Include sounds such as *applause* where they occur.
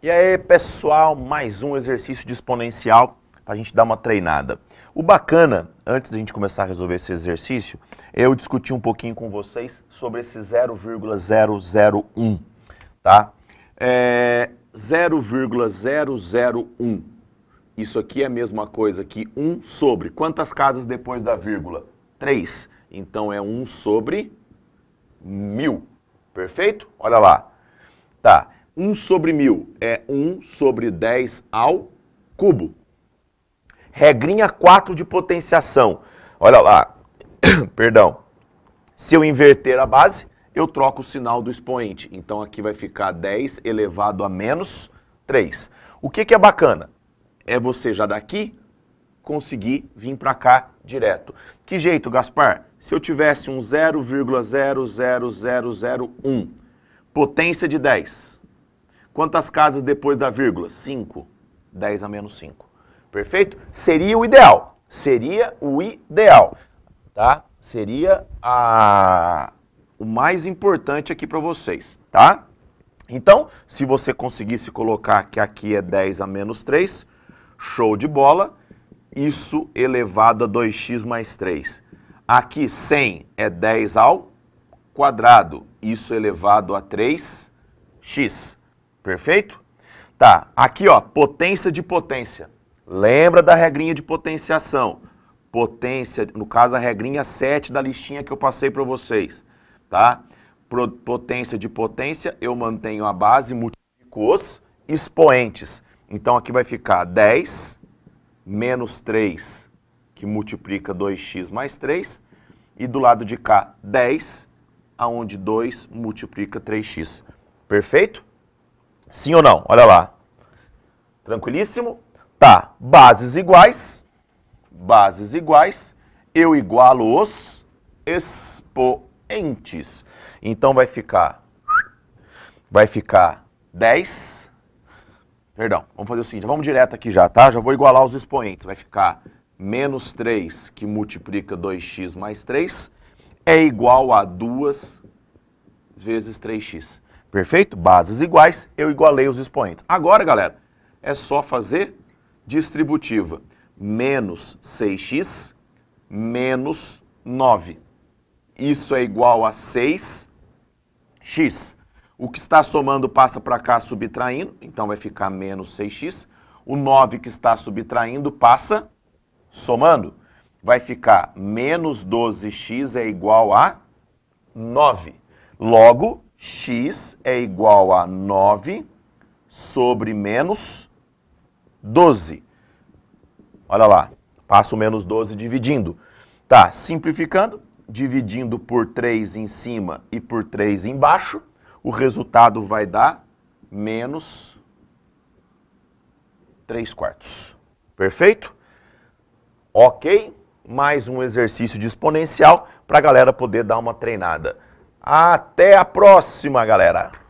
E aí, pessoal, mais um exercício de exponencial para a gente dar uma treinada. O bacana, antes da gente começar a resolver esse exercício, eu discuti um pouquinho com vocês sobre esse 0,001, tá? É 0,001. Isso aqui é a mesma coisa que 1 sobre. Quantas casas depois da vírgula? 3. Então é 1 sobre 1000. Perfeito? Olha lá. Tá. 1 sobre 1000 é 1 sobre 10 ao cubo. Regrinha 4 de potenciação. Olha lá, *coughs* perdão. Se eu inverter a base, eu troco o sinal do expoente. Então aqui vai ficar 10 elevado a menos 3. O que, que é bacana? É você já daqui conseguir vir para cá direto. Que jeito, Gaspar? Se eu tivesse um 0,00001, potência de 10, Quantas casas depois da vírgula? 5. 10 a menos 5. Perfeito? Seria o ideal. Seria o ideal. Tá? Seria a... o mais importante aqui para vocês, tá? Então, se você conseguisse colocar que aqui é 10 a menos 3, show de bola. Isso elevado a 2x mais 3. Aqui 100 é 10 ao quadrado. Isso elevado a 3x. Perfeito? Tá, aqui ó, potência de potência. Lembra da regrinha de potenciação. Potência, no caso a regrinha 7 da listinha que eu passei para vocês, tá? potência de potência, eu mantenho a base, multiplico os expoentes. Então aqui vai ficar 10 menos 3, que multiplica 2x mais 3, e do lado de cá 10, aonde 2 multiplica 3x. Perfeito? Sim ou não? Olha lá. Tranquilíssimo? Tá. Bases iguais. Bases iguais. Eu igualo os expoentes. Então vai ficar. Vai ficar 10. Perdão, vamos fazer o seguinte, vamos direto aqui já, tá? Já vou igualar os expoentes. Vai ficar menos 3, que multiplica 2x mais 3, é igual a 2 vezes 3x. Perfeito? Bases iguais, eu igualei os expoentes. Agora, galera, é só fazer distributiva. Menos 6x menos 9. Isso é igual a 6x. O que está somando passa para cá subtraindo, então vai ficar menos 6x. O 9 que está subtraindo passa somando. Vai ficar menos 12x é igual a 9. Logo, x é igual a 9 sobre menos 12. Olha lá, passo menos 12 dividindo. Tá, simplificando, dividindo por 3 em cima e por 3 embaixo, o resultado vai dar menos 3 quartos. Perfeito? Ok? Mais um exercício de exponencial para a galera poder dar uma treinada. Até a próxima, galera!